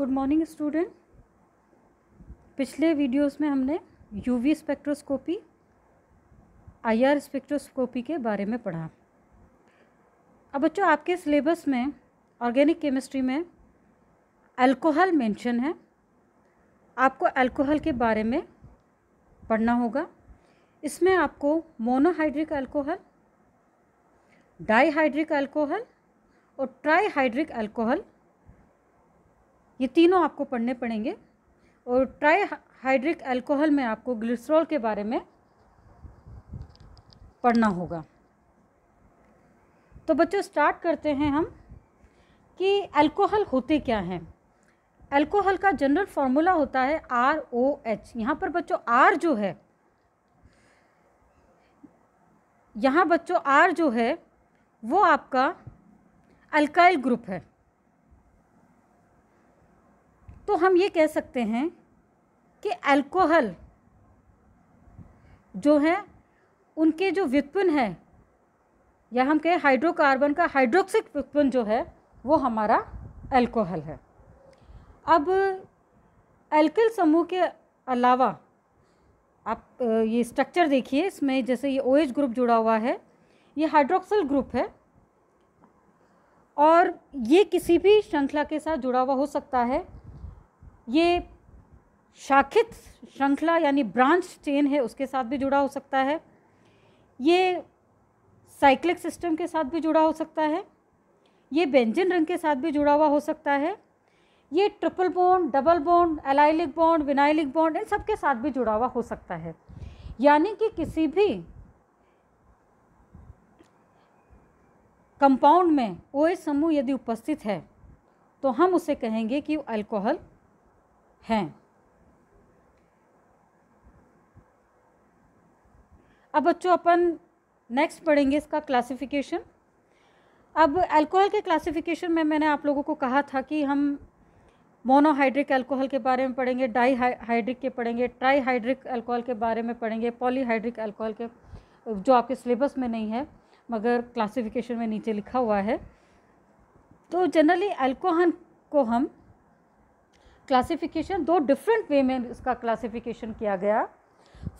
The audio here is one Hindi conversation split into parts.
गुड मॉर्निंग स्टूडेंट पिछले वीडियोस में हमने यूवी स्पेक्ट्रोस्कोपी आईआर स्पेक्ट्रोस्कोपी के बारे में पढ़ा अब बच्चों आपके सिलेबस में ऑर्गेनिक केमिस्ट्री में अल्कोहल मेंशन है आपको अल्कोहल के बारे में पढ़ना होगा इसमें आपको मोनोहाइड्रिक अल्कोहल डाईहाइड्रिक अल्कोहल और ट्राईहाइड्रिक अल्कोहल ये तीनों आपको पढ़ने पड़ेंगे और ट्राई हाइड्रिक एल्कोहल में आपको ग्लिसरॉल के बारे में पढ़ना होगा तो बच्चों स्टार्ट करते हैं हम कि अल्कोहल होते क्या हैं अल्कोहल का जनरल फॉर्मूला होता है आर ओ एच यहाँ पर बच्चों आर जो है यहाँ बच्चों आर जो है वो आपका अल्काइल ग्रुप है तो हम ये कह सकते हैं कि अल्कोहल जो है उनके जो व्युत्पन्न है या हम कहें हाइड्रोकार्बन का हाइड्रोक्सिक व्युत्पन्न जो है वो हमारा अल्कोहल है अब एल्किल समूह के अलावा आप ये स्ट्रक्चर देखिए इसमें जैसे ये ओ OH ग्रुप जुड़ा हुआ है ये हाइड्रोक्सल ग्रुप है और ये किसी भी श्रृंखला के साथ जुड़ा हुआ हो सकता है ये शाखित श्रृंखला यानी ब्रांच चेन है उसके साथ भी जुड़ा हो सकता है ये साइक्लिक सिस्टम के साथ भी जुड़ा हो सकता है ये बेंजिन रंग के साथ भी जुड़ा हुआ हो सकता है ये triple bond double bond allylic bond vinylic bond इन सब के साथ भी जुड़ा हुआ हो सकता है यानी कि किसी भी कंपाउंड में ओ समूह यदि उपस्थित है तो हम उसे कहेंगे कि अल्कोहल हैं अब बच्चों अपन नेक्स्ट पढ़ेंगे इसका क्लासिफिकेशन अब अल्कोहल के क्लासिफिकेशन में मैंने आप लोगों को कहा था कि हम मोनोहाइड्रिक अल्कोहल के बारे में पढ़ेंगे डाई हाइड्रिक के पढ़ेंगे ट्राई हाइड्रिक अल्कोहल के बारे में पढ़ेंगे पॉलीहाइड्रिक अल्कोहल के जो आपके सिलेबस में नहीं है मगर क्लासिफिकेशन में नीचे लिखा हुआ है तो जनरली अल्कोहल को हम क्लासिफिकेशन दो डिफरेंट वे में इसका क्लासिफिकेशन किया गया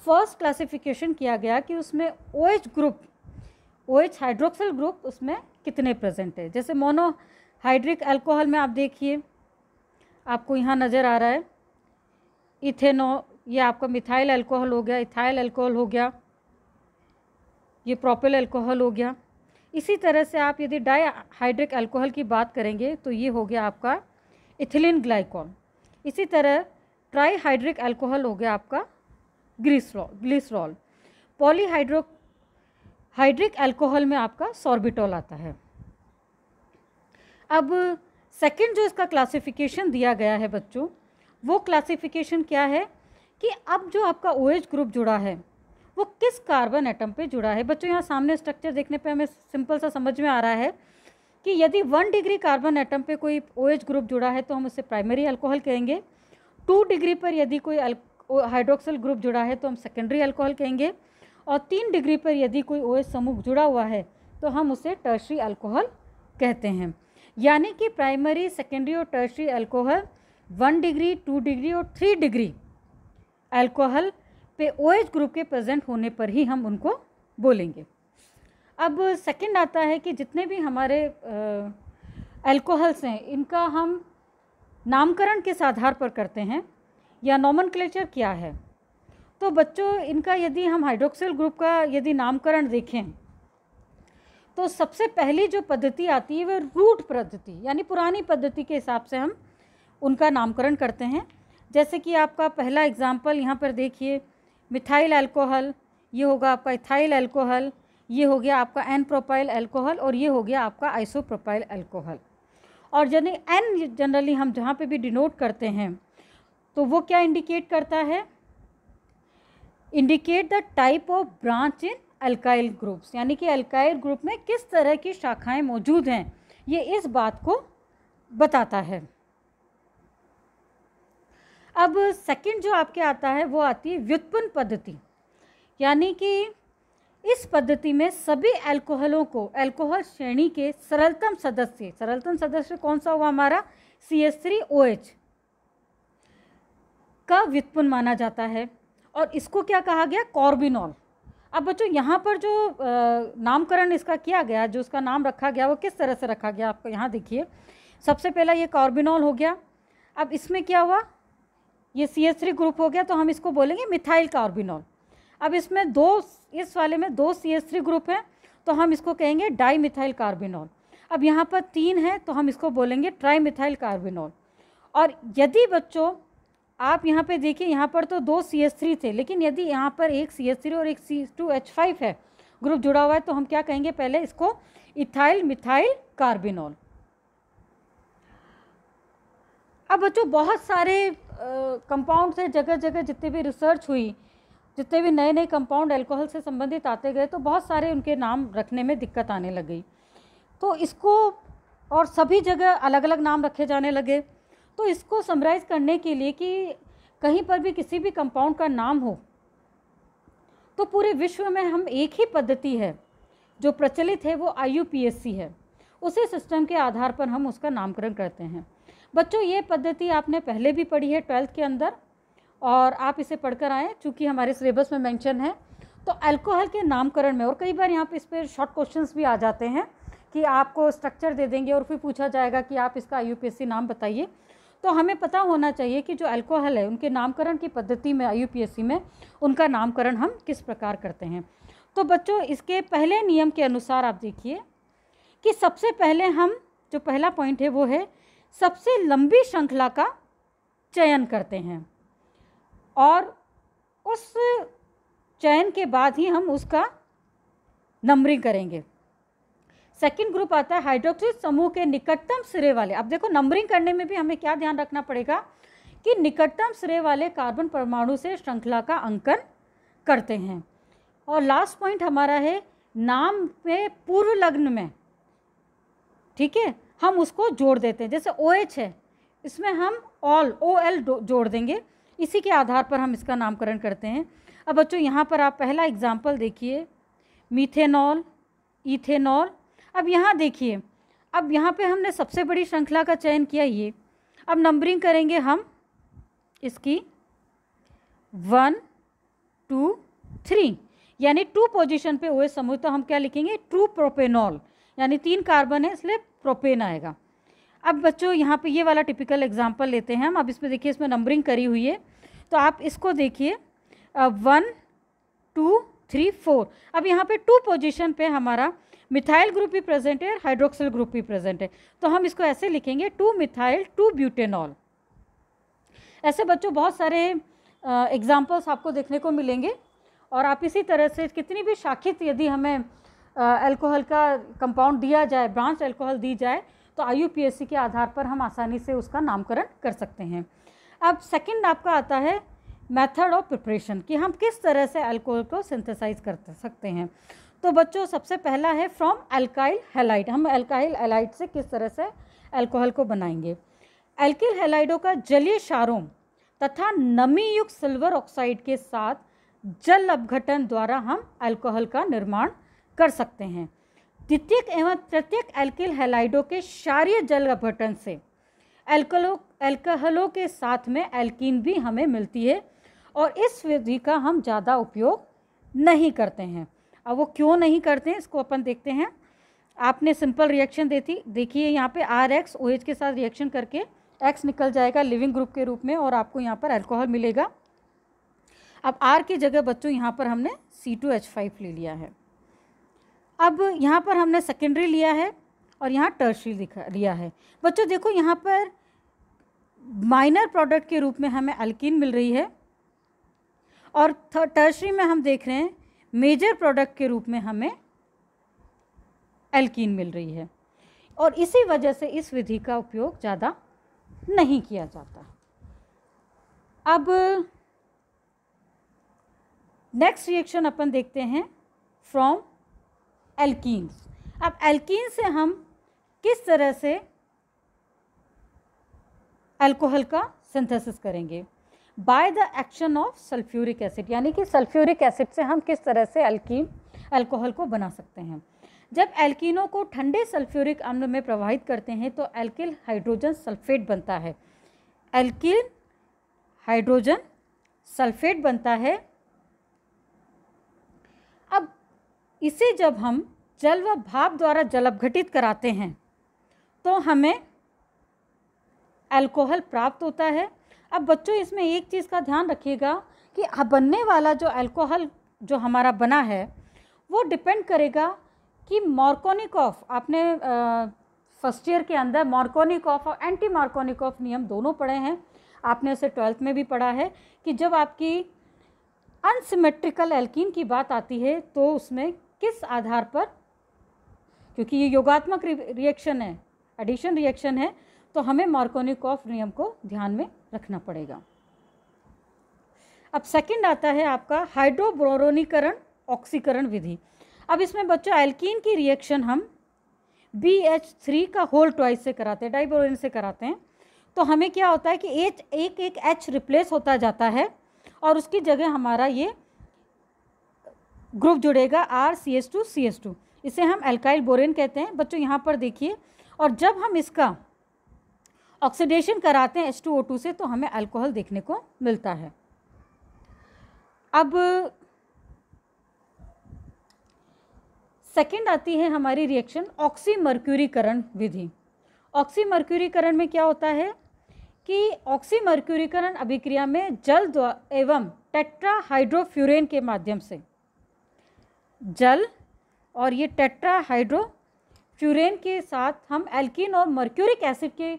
फर्स्ट क्लासिफिकेशन किया गया कि उसमें O H group O H hydroxyl group उसमें कितने प्रेजेंट है जैसे मोनोहाइड्रिक अल्कोहल में आप देखिए आपको यहाँ नज़र आ रहा है इथेनो ये आपका मिथाइल अल्कोहल हो गया इथाइल अल्कोहल हो गया ये प्रोपिल अल्कोहल हो गया इसी तरह से आप यदि डाई हाइड्रिक अल्कोहल की बात करेंगे तो ये हो गया आपका इथिलीन ग्लाइकॉन इसी तरह ट्राईहाइड्रिक अल्कोहल हो गया आपका glycerol glycerol polyhydro hydric alcohol में आपका सॉर्बिटॉल आता है अब सेकंड जो इसका क्लासिफिकेशन दिया गया है बच्चों वो क्लासिफिकेशन क्या है कि अब जो आपका ओ OH ग्रुप जुड़ा है वो किस कार्बन एटम पे जुड़ा है बच्चों यहाँ सामने स्ट्रक्चर देखने पे हमें सिंपल सा समझ में आ रहा है कि यदि वन डिग्री कार्बन एटम पे कोई ओ OH ग्रुप जुड़ा है तो हम उसे प्राइमरी अल्कोहल कहेंगे टू डिग्री पर यदि कोई हाइड्रोक्सल ग्रुप जुड़ा है तो हम सेकेंडरी अल्कोहल कहेंगे और तीन डिग्री पर यदि कोई ओ समूह जुड़ा हुआ है तो हम उसे टर्शरी अल्कोहल कहते हैं यानी कि प्राइमरी सेकेंडरी और tertiary alcohol one degree two degree और थ्री डिग्री अल्कोहल पे ओ OH ग्रुप के प्रेजेंट होने पर ही हम उनको बोलेंगे अब सेकंड आता है कि जितने भी हमारे अल्कोहल्स हैं इनका हम नामकरण किस आधार पर करते हैं या नॉमन क्या है तो बच्चों इनका यदि हम हाइड्रोक्सिल ग्रुप का यदि नामकरण देखें तो सबसे पहली जो पद्धति आती है वह रूट पद्धति यानी पुरानी पद्धति के हिसाब से हम उनका नामकरण करते हैं जैसे कि आपका पहला एग्जाम्पल यहाँ पर देखिए मिथाइल अल्कोहल ये होगा आपका इथाइल अल्कोहल ये हो गया आपका एन प्रोपाइल एल्कोहल और ये हो गया आपका आइसोप्रोपाइल एल्कोहल और यानी एन जनरली हम जहाँ पे भी डिनोट करते हैं तो वो क्या इंडिकेट करता है indicate the type of branch in alkyl groups यानी कि अल्काइल ग्रुप में किस तरह की शाखाएं मौजूद हैं ये इस बात को बताता है अब सेकंड जो आपके आता है वो आती है व्युत्पन्न पद्धति यानी कि इस पद्धति में सभी अल्कोहलों को अल्कोहल श्रेणी के सरलतम सदस्य सरलतम सदस्य कौन सा हुआ हमारा C S three O H का व्युत्पन्न माना जाता है और इसको क्या कहा गया कॉर्बिनॉल अब बच्चों यहाँ पर जो नामकरण इसका किया गया जो उसका नाम रखा गया वो किस तरह से रखा गया आपको यहाँ देखिए सबसे पहला ये कॉर्बिनॉल हो गया अब इसमें क्या हुआ ये सी एस थ्री ग्रुप हो गया तो हम इसको बोलेंगे मिथाइल कार्बिनॉल अब इसमें दो इस वाले में दो सी एस थ्री ग्रुप हैं तो हम इसको कहेंगे डाई मिथाइल कार्बिनॉल अब यहाँ पर तीन हैं तो हम इसको बोलेंगे ट्राई मिथाइल कार्बिनॉल और यदि बच्चों आप यहाँ पे देखिए यहाँ पर तो दो सी एस थ्री थे लेकिन यदि यहाँ पर एक सी एस थ्री और एक सी टू एच फाइव है ग्रुप जुड़ा हुआ है तो हम क्या कहेंगे पहले इसको इथाइल मिथाइल कार्बिनॉल अब बच्चों बहुत सारे कंपाउंड्स हैं जगह जगह जितने भी रिसर्च हुई जितने भी नए नए कंपाउंड अल्कोहल से संबंधित आते गए तो बहुत सारे उनके नाम रखने में दिक्कत आने लग गई तो इसको और सभी जगह अलग अलग नाम रखे जाने लगे तो इसको समराइज़ करने के लिए कि कहीं पर भी किसी भी कंपाउंड का नाम हो तो पूरे विश्व में हम एक ही पद्धति है जो प्रचलित है वो आई है उसी सिस्टम के आधार पर हम उसका नामकरण करते हैं बच्चों ये पद्धति आपने पहले भी पढ़ी है ट्वेल्थ के अंदर और आप इसे पढ़कर आएँ चूँकि हमारे सिलेबस में मेंशन है तो अल्कोहल के नामकरण में और कई बार यहाँ पे इस पर शॉर्ट क्वेश्चंस भी आ जाते हैं कि आपको स्ट्रक्चर दे देंगे और फिर पूछा जाएगा कि आप इसका आई नाम बताइए तो हमें पता होना चाहिए कि जो अल्कोहल है उनके नामकरण की पद्धति में आई में उनका नामकरण हम किस प्रकार करते हैं तो बच्चों इसके पहले नियम के अनुसार आप देखिए कि सबसे पहले हम जो पहला पॉइंट है वो है सबसे लंबी श्रृंखला का चयन करते हैं और उस चयन के बाद ही हम उसका नंबरिंग करेंगे सेकंड ग्रुप आता है हाइड्रोक्सिल समूह के निकटतम सिरे वाले अब देखो नंबरिंग करने में भी हमें क्या ध्यान रखना पड़ेगा कि निकटतम सिरे वाले कार्बन परमाणु से श्रृंखला का अंकन करते हैं और लास्ट पॉइंट हमारा है नाम पे पूर्व लग्न में ठीक है हम उसको जोड़ देते हैं जैसे ओ OH है इसमें हम ऑल ओ एल जोड़ देंगे इसी के आधार पर हम इसका नामकरण करते हैं अब बच्चों यहाँ पर आप पहला एग्ज़ाम्पल देखिए मीथेनॉल ईथेनॉल अब यहाँ देखिए अब यहाँ पे हमने सबसे बड़ी श्रृंखला का चयन किया ये अब नंबरिंग करेंगे हम इसकी वन टू थ्री यानी टू पोजीशन पे हुए समूह तो हम क्या लिखेंगे ट्रू प्रोपेनॉल यानी तीन कार्बन है इसलिए प्रोपेन आएगा अब बच्चों यहाँ पे ये वाला टिपिकल एग्जाम्पल लेते हैं हम अब इसमें देखिए इसमें नंबरिंग करी हुई है तो आप इसको देखिए वन टू थ्री फोर अब यहाँ पे टू पोजीशन पे हमारा मिथाइल ग्रुप भी प्रेजेंट है हाइड्रोक्सिल ग्रुप भी प्रेजेंट है तो हम इसको ऐसे लिखेंगे टू मिथाइल टू ब्यूटेनॉल ऐसे बच्चों बहुत सारे एग्जाम्पल्स आपको देखने को मिलेंगे और आप इसी तरह से कितनी भी शाखित यदि हमें अल्कोहल का कंपाउंड दिया जाए ब्रांच अल्कोहल दी जाए तो आई के आधार पर हम आसानी से उसका नामकरण कर सकते हैं अब सेकंड आपका आता है मेथड ऑफ प्रिपरेशन कि हम किस तरह से अल्कोहल को सिंथेसाइज कर सकते हैं तो बच्चों सबसे पहला है फ्रॉम अल्काइल हेलाइट हम अल्काइल हेलाइट से किस तरह से अल्कोहल को बनाएंगे अल्किल हेलाइडों का जलीय क्षारों तथा नमी युक्त सिल्वर ऑक्साइड के साथ जल अपघटन द्वारा हम अल्कोहल का निर्माण कर सकते हैं द्वितीय एवं तृतीय अल्किल हेलाइडों के क्षारीय जल अपघटन से अल्कोहल एल्कोहलों के साथ में एल्कीन भी हमें मिलती है और इस विधि का हम ज़्यादा उपयोग नहीं करते हैं अब वो क्यों नहीं करते हैं इसको अपन देखते हैं आपने सिंपल रिएक्शन दे थी देखिए यहाँ पे आर एक्स ओ एच के साथ रिएक्शन करके एक्स निकल जाएगा लिविंग ग्रुप के रूप में और आपको यहाँ पर अल्कोहल मिलेगा अब आर की जगह बच्चों यहाँ पर हमने सी टू एच फाइव ले लिया है अब यहाँ पर हमने सेकेंडरी लिया है और यहाँ टर्सरी लिखा लिया है बच्चों देखो यहाँ पर माइनर प्रोडक्ट के रूप में हमें अल्किन मिल रही है और टर्शरी में हम देख रहे हैं मेजर प्रोडक्ट के रूप में हमें एल्कीन मिल रही है और इसी वजह से इस विधि का उपयोग ज़्यादा नहीं किया जाता अब नेक्स्ट रिएक्शन अपन देखते हैं फ्रॉम एल्कीन्स अब एल्कीन से हम किस तरह से अल्कोहल का सिंथेसिस करेंगे by the action of sulphuric acid यानी कि सल्फ्यूरिक एसिड से हम किस तरह से अल्कीन अल्कोहल को बना सकते हैं जब एल्कीनों को ठंडे सल्फ्यूरिक अम्ल में प्रवाहित करते हैं तो एल्किल हाइड्रोजन सल्फेट बनता है एल्किल हाइड्रोजन सल्फेट बनता है अब इसे जब हम जल व भाप द्वारा जलपघटित कराते हैं तो हमें अल्कोहल प्राप्त होता है अब बच्चों इसमें एक चीज़ का ध्यान रखिएगा कि बनने वाला जो अल्कोहल जो हमारा बना है वो डिपेंड करेगा कि मॉर्कोनिक ऑफ़ आपने फर्स्ट ईयर के अंदर मॉर्कोनिक ऑफ़ और एंटी ऑफ़ नियम दोनों पढ़े हैं आपने उसे ट्वेल्थ में भी पढ़ा है कि जब आपकी अनसिमेट्रिकल एल्किन की बात आती है तो उसमें किस आधार पर क्योंकि ये योगात्मक रिएक्शन है एडिशन रिएक्शन है तो हमें मार्कोनिकॉफ नियम को ध्यान में रखना पड़ेगा अब सेकंड आता है आपका हाइड्रोब्रोरोनीकरण ऑक्सीकरण विधि अब इसमें बच्चों एल्कीन की रिएक्शन हम बी एच थ्री का होल ट्वाइस से कराते हैं डाइब्रोरिन से कराते हैं तो हमें क्या होता है कि एच एक एक एच रिप्लेस होता जाता है और उसकी जगह हमारा ये ग्रुप जुड़ेगा R C S two C S two इसे हम एल्काइल बोरेन कहते हैं बच्चों यहाँ पर देखिए और जब हम इसका ऑक्सीडेशन कराते हैं एस टू ओ टू से तो हमें अल्कोहल देखने को मिलता है अब सेकंड आती है हमारी रिएक्शन ऑक्सीमर्क्यूरीकरण विधि ऑक्सीमर्क्यूरीकरण में क्या होता है कि ऑक्सीमर्क्यूरीकरण अभिक्रिया में जल एवं टेट्राहाइड्रोफ्यूरेन के माध्यम से जल और ये टेट्राहाइड्रोफ्यूरेन के साथ हम एल्किन और मर्क्यूरिक एसिड के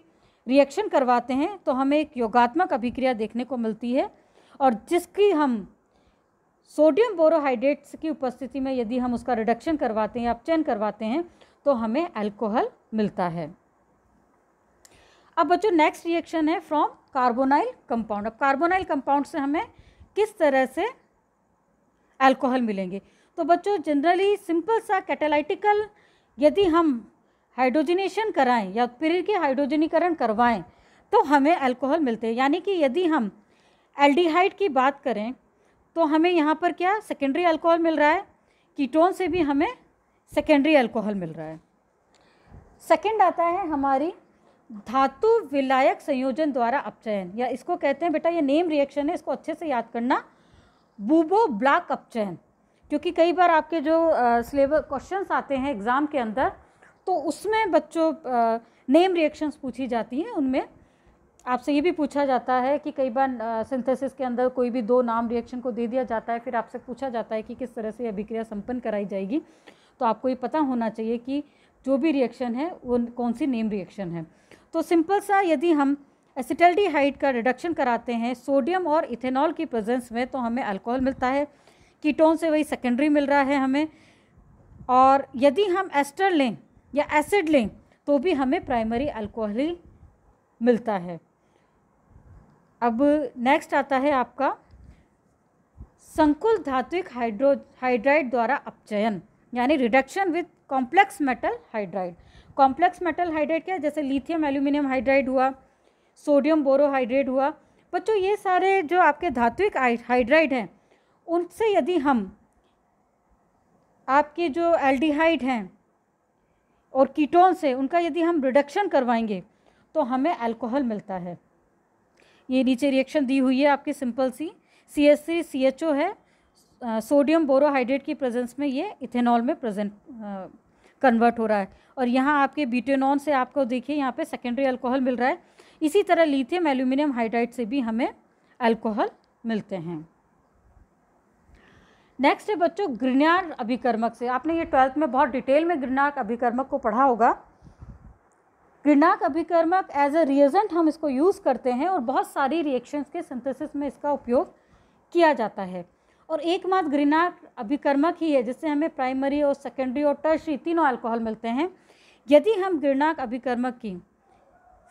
रिएक्शन करवाते हैं तो हमें एक योगात्मक अभिक्रिया देखने को मिलती है और जिसकी हम सोडियम बोरोहाइड्रेट्स की उपस्थिति में यदि हम उसका रिडक्शन करवाते हैं अपचयन करवाते हैं तो हमें अल्कोहल मिलता है अब बच्चों नेक्स्ट रिएक्शन है फ्रॉम कार्बोनाइल कंपाउंड अब कार्बोनाइल कंपाउंड से हमें किस तरह से अल्कोहल मिलेंगे तो बच्चों जनरली सिंपल सा कैटेलाइटिकल यदि हम हाइड्रोजनेशन कराएं या पीरियड के हाइड्रोजनीकरण करवाएं तो हमें अल्कोहल मिलते हैं यानी कि यदि हम एल्डिहाइड की बात करें तो हमें यहाँ पर क्या सेकेंडरी अल्कोहल मिल रहा है कीटोन से भी हमें सेकेंडरी अल्कोहल मिल रहा है सेकेंड आता है हमारी धातु विलायक संयोजन द्वारा अपचयन या इसको कहते हैं बेटा ये नेम रिएक्शन है इसको अच्छे से याद करना बूबो ब्लॉक अपचयन क्योंकि कई बार आपके जो सिलेबस क्वेश्चंस आते हैं एग्ज़ाम के अंदर तो उसमें बच्चों नेम रिएक्शंस पूछी जाती हैं उनमें आपसे ये भी पूछा जाता है कि कई बार सिंथेसिस के अंदर कोई भी दो नाम रिएक्शन को दे दिया जाता है फिर आपसे पूछा जाता है कि किस तरह से अभिक्रिया संपन्न कराई जाएगी तो आपको ये पता होना चाहिए कि जो भी रिएक्शन है वो कौन सी नेम रिएक्शन है तो सिंपल सा यदि हम हाइट का रिडक्शन कराते हैं सोडियम और इथेनॉल की प्रेजेंस में तो हमें अल्कोहल मिलता है कीटोन से वही सेकेंडरी मिल रहा है हमें और यदि हम एस्टर लें या एसिड लें तो भी हमें प्राइमरी अल्कोहल मिलता है अब नेक्स्ट आता है आपका संकुल धात्विक हाइड्रो हाइड्राइड द्वारा अपचयन यानी reduction with complex metal hydride complex metal hydride क्या है जैसे लिथियम एल्यूमिनियम हाइड्राइड हुआ सोडियम बोरोहाइड्रेट हुआ बच्चों ये सारे जो आपके धात्विक हाइड्राइड हैं उनसे यदि हम आपके जो एल्डिहाइड हैं और कीटोन से उनका यदि हम रिडक्शन करवाएंगे तो हमें अल्कोहल मिलता है ये नीचे रिएक्शन दी हुई है आपकी simple C C S C C H O है सोडियम बोरोहाइड्रेट की प्रेजेंस में ये इथेनॉल में प्रेजेंट कन्वर्ट हो रहा है और यहाँ आपके बीटेनॉन से आपको देखिए यहाँ पे सेकेंडरी अल्कोहल मिल रहा है इसी तरह लिथियम एल्यूमिनियम हाइड्राइड से भी हमें अल्कोहल मिलते हैं नेक्स्ट है बच्चों गृहणार्क अभिकर्मक से आपने ये ट्वेल्थ में बहुत डिटेल में गृहणार्क अभिकर्मक को पढ़ा होगा गृणाक अभिकर्मक एज अ रिएजेंट हम इसको यूज़ करते हैं और बहुत सारी रिएक्शंस के सिंथेसिस में इसका उपयोग किया जाता है और एकमात्र गृहणार्क अभिकर्मक ही है जिससे हमें प्राइमरी और सेकेंडरी और टर्शरी तीनों अल्कोहल मिलते हैं यदि हम गृहणार्क अभिकर्मक की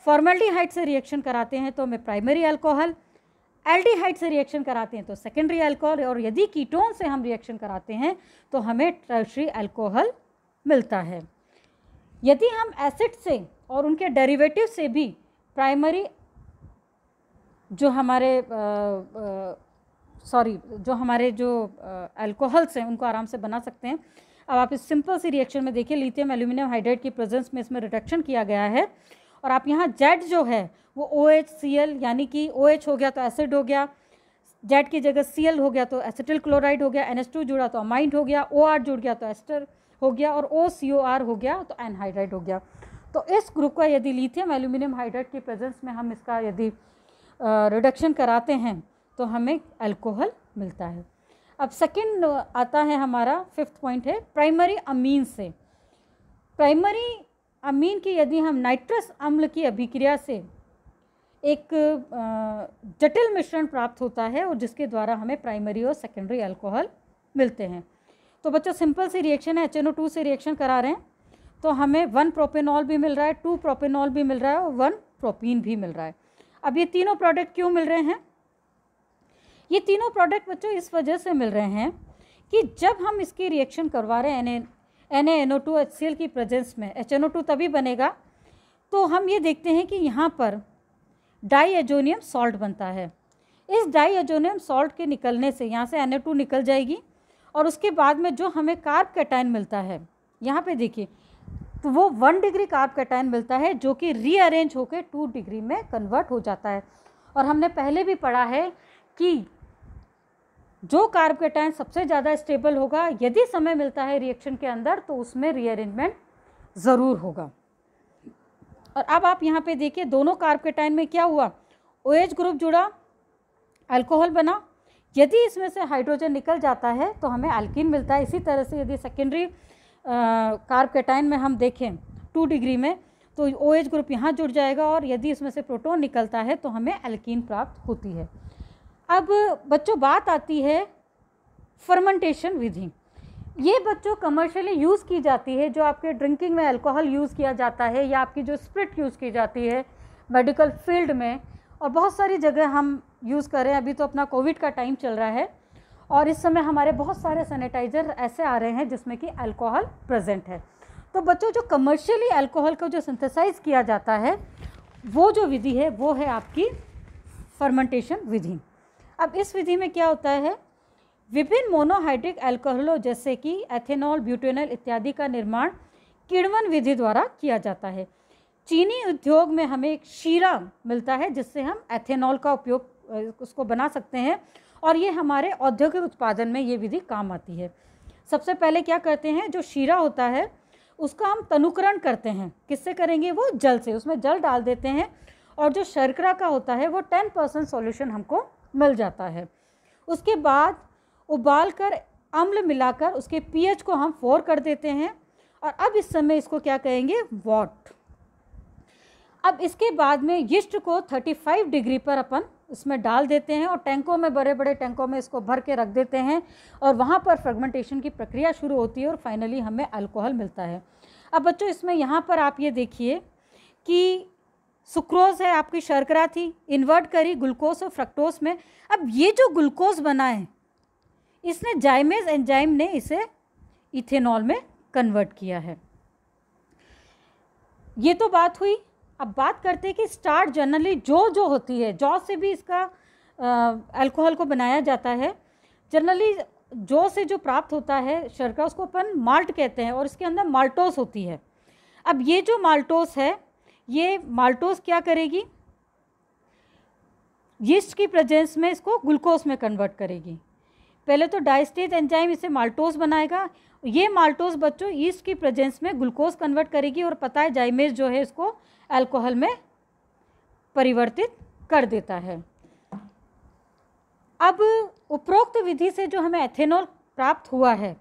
फॉर्मेलिटी से रिएक्शन कराते हैं तो हमें प्राइमरी अल्कोहल एल्डिहाइड से रिएक्शन कराते हैं तो सेकेंडरी अल्कोहल और यदि कीटोन से हम रिएक्शन कराते हैं तो हमें टर्शरी अल्कोहल मिलता है यदि हम एसिड से और उनके डेरिवेटिव से भी प्राइमरी जो हमारे सॉरी जो हमारे जो अल्कोहल्स हैं उनको आराम से बना सकते हैं अब आप इस सिंपल सी रिएक्शन में देखिए लिथियम एल्यूमिनियम हाइड्रेट की प्रेजेंस में इसमें रिडक्शन किया गया है और आप यहाँ जेड जो है वो ओ एच सी एल यानी कि ओ एच हो गया तो एसिड हो गया जेड की जगह सी एल हो गया तो एसिटिल क्लोराइड हो गया एन एस टू जुड़ा तो अमाइंड हो गया ओ आर जुड़ गया तो एस्टर हो गया और ओ सी ओ आर हो गया तो एनहाइड्राइड हो गया तो इस ग्रुप का यदि लिथियम एल्यूमिनियम हाइड्राइड की प्रेजेंस में हम इसका यदि रिडक्शन कराते हैं तो हमें अल्कोहल मिलता है अब सेकंड आता है हमारा फिफ्थ पॉइंट है प्राइमरी अमीन से प्राइमरी अमीन की यदि हम नाइट्रस अम्ल की अभिक्रिया से एक जटिल मिश्रण प्राप्त होता है और जिसके द्वारा हमें प्राइमरी और सेकेंडरी अल्कोहल मिलते हैं तो बच्चों सिंपल सी रिएक्शन है एच एन ओ टू से रिएक्शन करा रहे हैं तो हमें वन प्रोपेनॉल भी मिल रहा है टू प्रोपेनॉल भी मिल रहा है और वन प्रोपीन भी मिल रहा है अब ये तीनों प्रोडक्ट क्यों मिल रहे हैं ये तीनों प्रोडक्ट बच्चों इस वजह से मिल रहे हैं कि जब हम इसकी रिएक्शन करवा रहे हैं N N A O two H C L की प्रेजेंस में एच एन ओ टू तभी बनेगा तो हम ये देखते हैं कि यहाँ पर डाई एजोनियम सॉल्ट बनता है इस डाई एजोनियम सॉल्ट के निकलने से यहाँ से एन टू निकल जाएगी और उसके बाद में जो हमें कार्ब कैटाइन मिलता है यहाँ पे देखिए तो वो वन डिग्री कार्ब कैटाइन मिलता है जो कि रीअरेंज होकर टू डिग्री में कन्वर्ट हो जाता है और हमने पहले भी पढ़ा है कि जो कार्बकेटाइन सबसे ज़्यादा स्टेबल होगा यदि समय मिलता है रिएक्शन के अंदर तो उसमें रीअरेंजमेंट ज़रूर होगा और अब आप यहाँ पे देखिए दोनों कार्बकेटाइन में क्या हुआ ओ एज ग्रुप जुड़ा अल्कोहल बना यदि इसमें से हाइड्रोजन निकल जाता है तो हमें अल्किन मिलता है इसी तरह से यदि सेकेंडरी कार्बकेटाइन में हम देखें टू डिग्री में तो ओ OH ग्रुप यहाँ जुड़ जाएगा और यदि इसमें से प्रोटोन निकलता है तो हमें अल्किन प्राप्त होती है अब बच्चों बात आती है फर्मेंटेशन विधि ये बच्चों कमर्शियली यूज़ की जाती है जो आपके ड्रिंकिंग में अल्कोहल यूज़ किया जाता है या आपकी जो स्प्रिट यूज़ की जाती है मेडिकल फील्ड में और बहुत सारी जगह हम यूज़ कर रहे हैं अभी तो अपना कोविड का टाइम चल रहा है और इस समय हमारे बहुत सारे सैनिटाइज़र ऐसे आ रहे हैं जिसमें कि अल्कोहल प्रेजेंट है तो बच्चों जो कमर्शियली अल्कोहल को जो सिंथेसाइज किया जाता है वो जो विधि है वो है आपकी फर्मेंटेशन विधि अब इस विधि में क्या होता है विभिन्न मोनोहाइड्रिक एल्कोहलों जैसे कि एथेनॉल ब्यूटेनल इत्यादि का निर्माण किण्वन विधि द्वारा किया जाता है चीनी उद्योग में हमें एक शीरा मिलता है जिससे हम एथेनॉल का उपयोग उसको बना सकते हैं और ये हमारे औद्योगिक उत्पादन में ये विधि काम आती है सबसे पहले क्या करते हैं जो शीरा होता है उसका हम तनुकरण करते हैं किससे करेंगे वो जल से उसमें जल डाल देते हैं और जो शर्करा का होता है वो टेन परसेंट सोल्यूशन हमको मिल जाता है उसके बाद उबाल कर अम्ल मिलाकर उसके पीएच को हम फोर कर देते हैं और अब इस समय इसको क्या कहेंगे वॉट अब इसके बाद में यिस्ट को 35 डिग्री पर अपन इसमें डाल देते हैं और टैंकों में बड़े बड़े टैंकों में इसको भर के रख देते हैं और वहाँ पर फ्रेगमेंटेशन की प्रक्रिया शुरू होती है और फाइनली हमें अल्कोहल मिलता है अब बच्चों इसमें यहाँ पर आप ये देखिए कि सुक्रोज है आपकी शर्करा थी इन्वर्ट करी ग्लूकोज और फ्रक्टोज में अब ये जो ग्लूकोज बना है इसने जाइमेज एंजाइम ने इसे इथेनॉल में कन्वर्ट किया है ये तो बात हुई अब बात करते हैं कि स्टार्ट जनरली जो जो होती है जौ से भी इसका अल्कोहल को बनाया जाता है जनरली जौ से जो प्राप्त होता है शर्करा उसको अपन माल्ट कहते हैं और इसके अंदर माल्टोस होती है अब ये जो माल्टोस है ये माल्टोज क्या करेगी यीस्ट की प्रेजेंस में इसको ग्लूकोज में कन्वर्ट करेगी पहले तो डाइस्टेज एंजाइम इसे माल्टोज बनाएगा ये माल्टोज बच्चों ईस्ट की प्रेजेंस में ग्लूकोज कन्वर्ट करेगी और पता है जाइमेज जो है इसको अल्कोहल में परिवर्तित कर देता है अब उपरोक्त विधि से जो हमें एथेनॉल प्राप्त हुआ है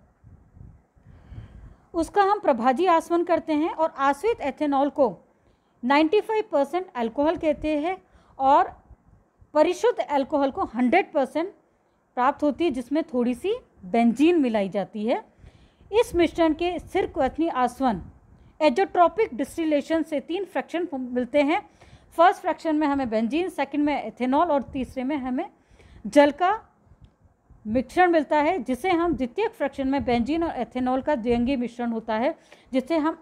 उसका हम प्रभाजी आसवन करते हैं और आश्रित एथेनॉल को 95 परसेंट एल्कोहल कहते हैं और परिशुद्ध एल्कोहल को 100 परसेंट प्राप्त होती है जिसमें थोड़ी सी बेंजीन मिलाई जाती है इस मिश्रण के सिर क्वनी आसवन एजोट्रॉपिक डिस्टिलेशन से तीन फ्रैक्शन मिलते हैं फर्स्ट फ्रैक्शन में हमें बेंजीन सेकंड में एथेनॉल और तीसरे में हमें जल का मिश्रण मिलता है जिसे हम द्वितीय फ्रैक्शन में बेंजीन और एथेनॉल का द्वंगी मिश्रण होता है जिसे हम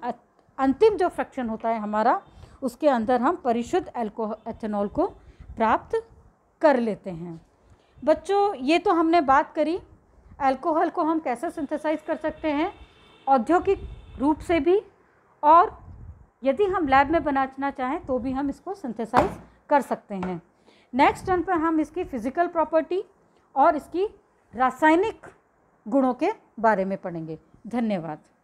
अंतिम जो फ्रैक्शन होता है हमारा उसके अंदर हम परिशुद्ध एल्को एथेनॉल को प्राप्त कर लेते हैं बच्चों ये तो हमने बात करी अल्कोहल को हम कैसे सिंथेसाइज कर सकते हैं औद्योगिक रूप से भी और यदि हम लैब में बनाना चाहें तो भी हम इसको सिंथेसाइज कर सकते हैं नेक्स्ट टर्न पर हम इसकी फिज़िकल प्रॉपर्टी और इसकी रासायनिक गुणों के बारे में पढ़ेंगे धन्यवाद